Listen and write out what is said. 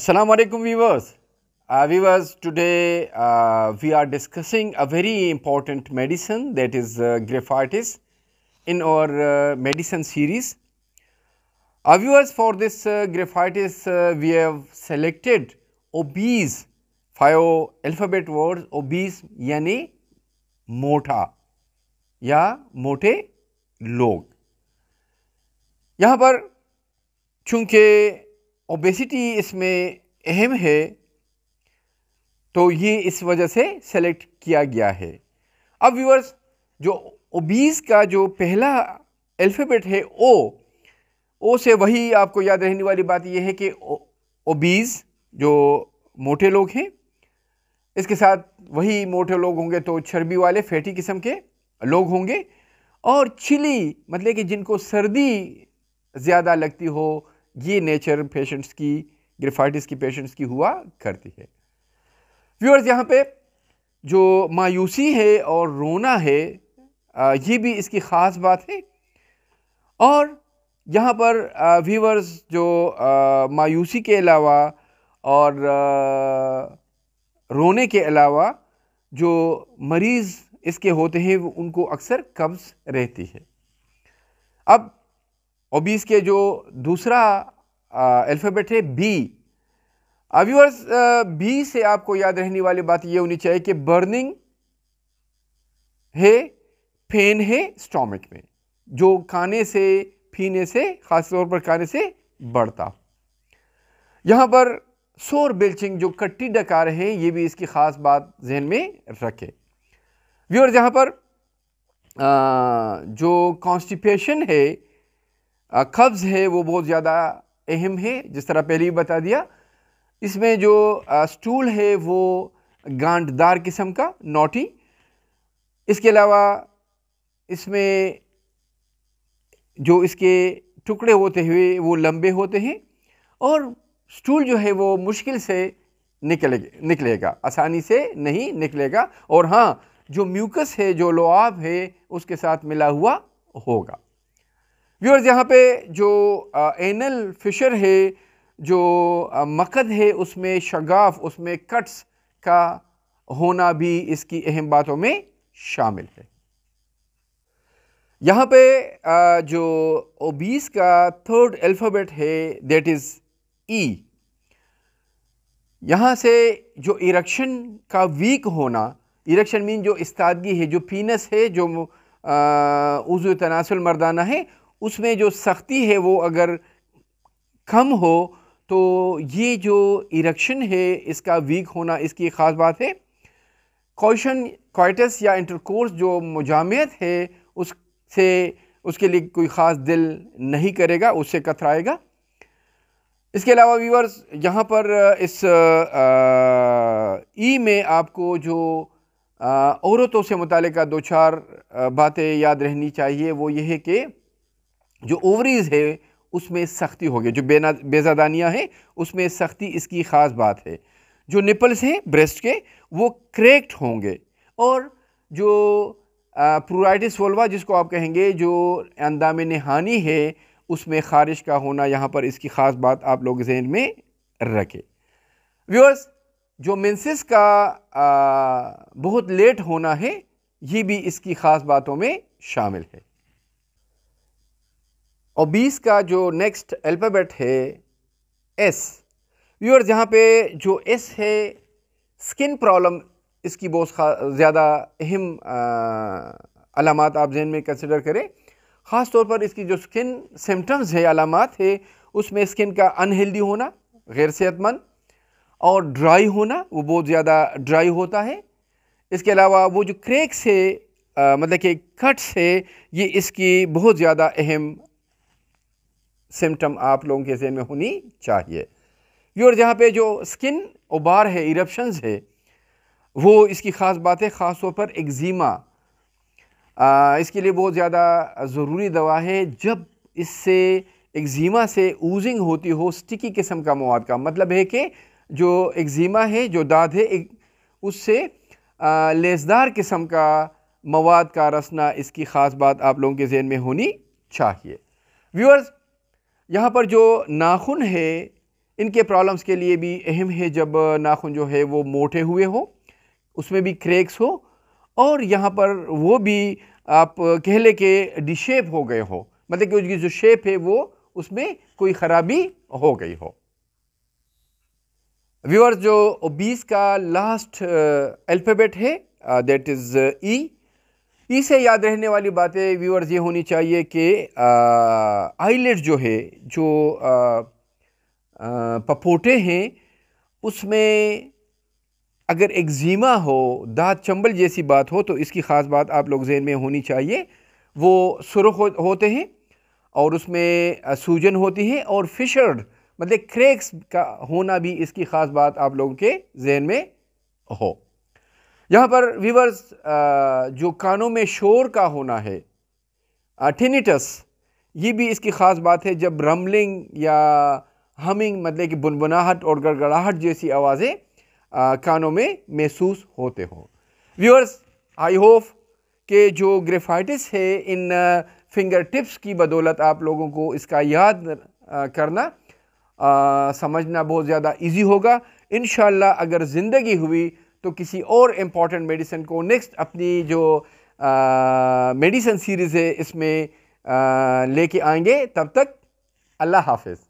Assalamu alaikum viewers. Uh, viewers, today uh, we are discussing a very important medicine that is uh, graphitis in our uh, medicine series. Our viewers, for this uh, graphitis, uh, we have selected obese, five alphabet words, obese yani mota, ya mote log. Yahan par, chunke obesity इसमें अहम है तो ये इस वजह से select किया गया है अब व्यूअर्स जो ओबीस का जो पहला अल्फ़ाबेट है ओ ओ से वही आपको याद रहने वाली बात यह है कि ओबीस जो मोटे लोग हैं इसके साथ वही मोटे लोग होंगे तो चर्बी वाले फैटी किस्म के लोग होंगे और चिली मतलब कि जिनको सर्दी ज़्यादा लगती हो ये नेचर पेशेंट्स की ग्रेफाइटिस की पेशेंट्स की हुआ करती है व्यूअर्स यहाँ पे जो मायूसी है और रोना है ये भी इसकी ख़ास बात है और यहाँ पर व्यूअर्स जो मायूसी के अलावा और रोने के अलावा जो मरीज़ इसके होते हैं वो उनको अक्सर कब्ज़ रहती है अब ओबीस के जो दूसरा अल्फ़ाबेट है बी अब व्यूअर्स बी से आपको याद रहने वाली बात ये होनी चाहिए कि बर्निंग है फेन है स्टोमिक में जो खाने से पीने से ख़ासतौर पर खाने से बढ़ता यहां पर शोर बेल्चिंग जो कट्टी डकार है ये भी इसकी ख़ास बात जहन में रखे व्यूअर्स यहां पर आ, जो कॉन्स्टिपेशन है कब्ज़ है वो बहुत ज़्यादा अहम है जिस तरह पहले ही बता दिया इसमें जो स्टूल है वो गांठदार किस्म का नोटी इसके अलावा इसमें जो इसके टुकड़े होते हुए वो लंबे होते हैं और स्टूल जो है वो मुश्किल से निकले निकलेगा आसानी से नहीं निकलेगा और हाँ जो म्यूकस है जो लोआब है उसके साथ मिला हुआ होगा व्यूअर्स यहाँ पे जो एनल फिशर है जो मकद है उसमें शगाफ उसमें कट्स का होना भी इसकी अहम बातों में शामिल है यहाँ पे जो ओबीस का थर्ड अल्फ़ाबेट है दैट इज़ ई यहाँ से जो इरेक्शन का वीक होना इरेक्शन मीन जो इस्तादगी है जो पीनस है जो उजू तनासुल मर्दाना है उसमें जो सख्ती है वो अगर कम हो तो ये जो इरेक्शन है इसका वीक होना इसकी ख़ास बात है कॉशन क्वाइटस या इंटरकोर्स जो मुजामियत है उससे उसके लिए कोई ख़ास दिल नहीं करेगा उससे कतराएगा इसके अलावा व्यूवर्स यहाँ पर इस ई में आपको जो औरतों से मुतल दो चार बातें याद रहनी चाहिए वो ये है कि जो ओवरीज़ है उसमें सख्ती होगी जो बेना बेजादानियाँ हैं उसमें सख्ती इसकी ख़ास बात है जो निपल्स हैं ब्रेस्ट के वो क्रेक्ट होंगे और जो प्रोराइटिस वोल्वा जिसको आप कहेंगे जो अंदाम नहानी है उसमें ख़ारिश का होना यहाँ पर इसकी ख़ास बात आप लोग जहन में रखें व्यूअर्स जो मेंसेस का आ, बहुत लेट होना है ये भी इसकी ख़ास बातों में शामिल है और बीस का जो नेक्स्ट अल्फ़ाबेट है एस व्यूअर जहाँ पे जो एस है स्किन प्रॉब्लम इसकी बहुत ज़्यादा अहम अलामत आप जहन में कंसिडर करें ख़ास तौर पर इसकी जो स्किन सिम्टम्स है अलामत है उसमें स्किन का अनहेल्दी होना गैर सेहतमंद और ड्राई होना वो बहुत ज़्यादा ड्राई होता है इसके अलावा वो जो क्रेक्स है मतलब कि कट्स है ये इसकी बहुत ज़्यादा अहम सिम्टम आप लोगों के जेन में होनी चाहिए व्यूअर जहाँ पे जो स्किन उबार है इरप्शन है वो इसकी ख़ास बात है ख़ास तौर पर एक्जीमा इसके लिए बहुत ज़्यादा ज़रूरी दवा है जब इससे एक्जीमा से ऊजिंग होती हो स्टिकी किस्म का मवाद का मतलब है कि जो एक्जीमा है जो दाद है एक, उससे लेसदार किस्म का मवाद का रसना इसकी ख़ास बात आप लोगों के जहन में होनी चाहिए व्यूअर्स यहाँ पर जो नाखून है इनके प्रॉब्लम्स के लिए भी अहम है जब नाखून जो है वो मोटे हुए हो उसमें भी क्रेक्स हो और यहाँ पर वो भी आप कह ले के डिशेप हो गए हो मतलब कि उसकी जो शेप है वो उसमें कोई ख़राबी हो गई हो व्यूअर्स जो बीस का लास्ट अल्फ़ाबेट है दैट इज़ ई इसे याद रहने वाली बातें व्यूअर्स ये होनी चाहिए कि आईलेट जो है जो पपोटे हैं उसमें अगर एक्जिमा हो दात चंबल जैसी बात हो तो इसकी ख़ास बात आप लोग जहन में होनी चाहिए वो सुरख हो, होते हैं और उसमें सूजन होती है और फिशर्ड मतलब क्रेक्स का होना भी इसकी ख़ास बात आप लोगों के जहन में हो यहाँ पर वीवर्स जो कानों में शोर का होना है टिनिटस ये भी इसकी ख़ास बात है जब रमलिंग या हमिंग मतलब कि बुनबुनाहट और गड़गड़ाहट जैसी आवाज़ें कानों में महसूस होते हों व्यूअर्स आई होप के जो ग्रेफाइटिस है इन फिंगर टिप्स की बदौलत आप लोगों को इसका याद करना आ, समझना बहुत ज़्यादा इजी होगा इन अगर ज़िंदगी हुई तो किसी और इम्पॉर्टेंट मेडिसिन को नेक्स्ट अपनी जो मेडिसिन सीरीज़ है इसमें लेके आएंगे तब तक अल्लाह हाफिज़